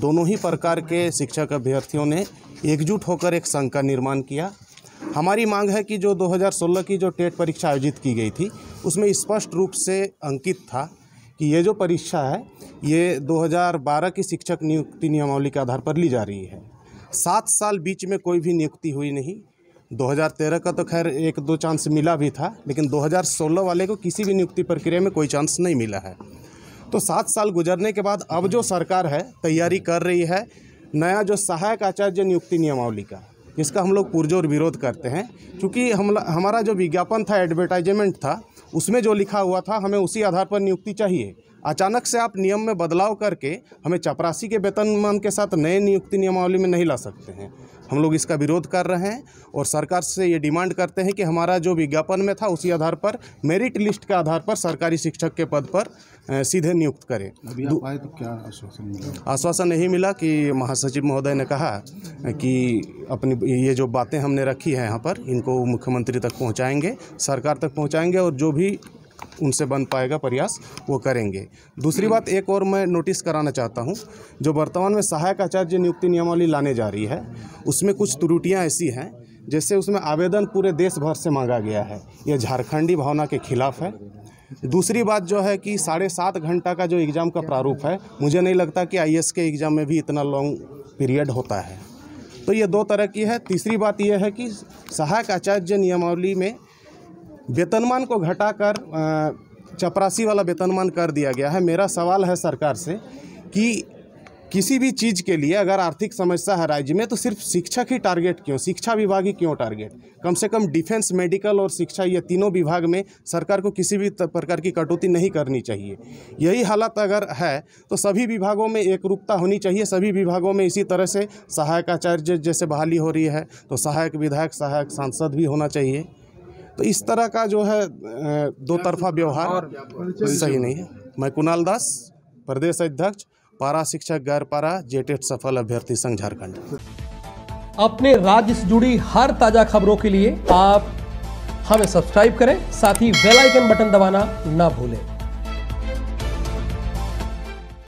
दोनों ही प्रकार के शिक्षक अभ्यर्थियों ने एकजुट होकर एक संघ का निर्माण किया हमारी मांग है कि जो 2016 की जो टेट परीक्षा आयोजित की गई थी उसमें स्पष्ट रूप से अंकित था कि ये जो परीक्षा है ये 2012 की शिक्षक नियुक्ति नियमावली के आधार पर ली जा रही है सात साल बीच में कोई भी नियुक्ति हुई नहीं 2013 का तो खैर एक दो चांस मिला भी था लेकिन 2016 वाले को किसी भी नियुक्ति प्रक्रिया में कोई चांस नहीं मिला है तो सात साल गुजरने के बाद अब जो सरकार है तैयारी कर रही है नया जो सहायक आचार्य नियुक्ति नियमावली का जिसका हम लोग पुरजोर विरोध करते हैं क्योंकि हम हमारा जो विज्ञापन था एडवर्टाइजमेंट था उसमें जो लिखा हुआ था हमें उसी आधार पर नियुक्ति चाहिए अचानक से आप नियम में बदलाव करके हमें चपरासी के वेतनमान के साथ नए नियुक्ति नियमावली में नहीं ला सकते हैं हम लोग इसका विरोध कर रहे हैं और सरकार से ये डिमांड करते हैं कि हमारा जो विज्ञापन में था उसी आधार पर मेरिट लिस्ट के आधार पर सरकारी शिक्षक के पद पर सीधे नियुक्त करें अभी तो क्या आश्वासन मिला आश्वासन नहीं मिला कि महासचिव महोदय ने कहा कि अपनी ये जो बातें हमने रखी है यहाँ पर इनको मुख्यमंत्री तक पहुँचाएँगे सरकार तक पहुँचाएँगे और जो भी उनसे बन पाएगा प्रयास वो करेंगे दूसरी बात एक और मैं नोटिस कराना चाहता हूँ जो वर्तमान में सहायक आचार्य नियुक्ति नियमावली लाने जा रही है उसमें कुछ त्रुटियाँ ऐसी हैं जैसे उसमें आवेदन पूरे देश भर से मांगा गया है यह झारखंडी भावना के खिलाफ है दूसरी बात जो है कि साढ़े सात घंटा का जो एग्ज़ाम का प्रारूप है मुझे नहीं लगता कि आई के एग्ज़ाम में भी इतना लॉन्ग पीरियड होता है तो ये दो तरह की है तीसरी बात यह है कि सहायक आचार्य नियमावली में वेतनमान को घटाकर चपरासी वाला वेतनमान कर दिया गया है मेरा सवाल है सरकार से कि किसी भी चीज़ के लिए अगर आर्थिक समस्या है राज्य में तो सिर्फ शिक्षक ही टारगेट क्यों शिक्षा विभाग ही क्यों टारगेट कम से कम डिफेंस मेडिकल और शिक्षा ये तीनों विभाग में सरकार को किसी भी प्रकार की कटौती नहीं करनी चाहिए यही हालत अगर है तो सभी विभागों में एक रूपता होनी चाहिए सभी विभागों में इसी तरह से सहायक आचार्य जैसे बहाली हो रही है तो सहायक विधायक सहायक सांसद भी होना चाहिए तो इस तरह का जो है दो तरफा व्यवहार सही नहीं है मैं कुणाल दास प्रदेश अध्यक्ष पारा शिक्षक गैर पारा जेटेट सफल अभ्यर्थी संघ झारखंड अपने राज्य से जुड़ी हर ताजा खबरों के लिए आप हमें सब्सक्राइब करें साथ ही बेल आइकन बटन दबाना ना भूलें